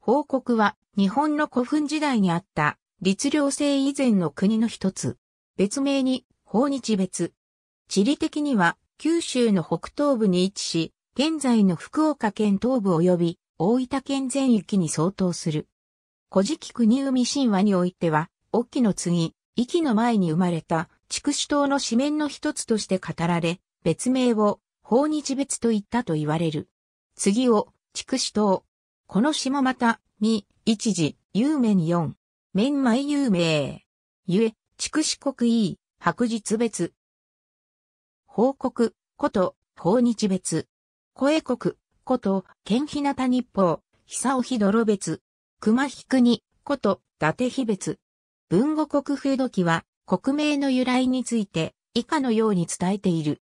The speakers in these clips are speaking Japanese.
報告は日本の古墳時代にあった律令制以前の国の一つ。別名に法日別。地理的には九州の北東部に位置し、現在の福岡県東部及び大分県全域に相当する。古事記国海神話においては、沖の次、域の前に生まれた筑紫島の紙面の一つとして語られ、別名を法日別と言ったと言われる。次を筑紫島、この詩もまた、未、一時、有名に四。面前有名。ゆえ、筑四国いい、白日別。報告、こと、法日別。声国、こと、県日向日報、久尾日泥別。熊引国、こと、伊達日別。文語国風土記は、国名の由来について、以下のように伝えている。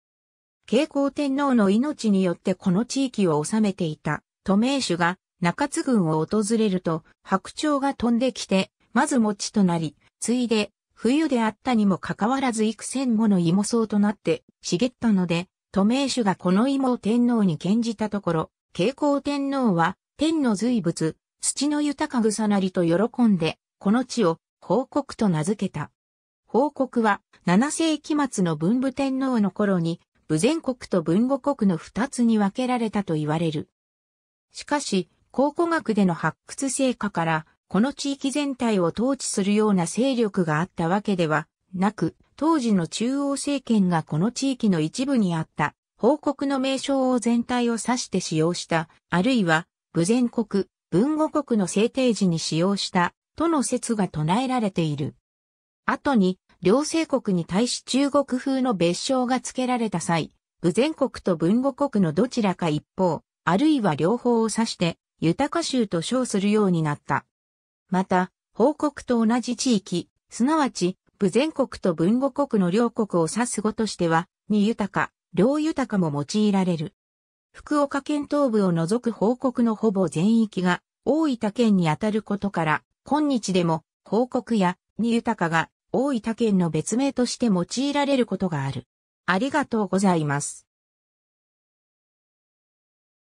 慶光天皇の命によってこの地域を治めていた、都名主が中津軍を訪れると、白鳥が飛んできて、まず餅となり、ついで、冬であったにもかかわらず幾千もの芋草となって、茂ったので、都名手がこの芋を天皇に献じたところ、慶光天皇は、天の随物、土の豊か草なりと喜んで、この地を、報告と名付けた。報告は、七世紀末の文武天皇の頃に、武前国と文後国の二つに分けられたと言われる。しかし、考古学での発掘成果から、この地域全体を統治するような勢力があったわけではなく、当時の中央政権がこの地域の一部にあった報告の名称を全体を指して使用した、あるいは、武全国、文語国の制定時に使用した、との説が唱えられている。後に、両政国に対し中国風の別称が付けられた際、武全国と文語国のどちらか一方、あるいは両方を指して、豊か州と称するようになった。また、報告と同じ地域、すなわち、部全国と文語国の両国を指す語としては、に豊か、両豊かも用いられる。福岡県東部を除く報告のほぼ全域が大分県にあたることから、今日でも報告やに豊かが大分県の別名として用いられることがある。ありがとうございます。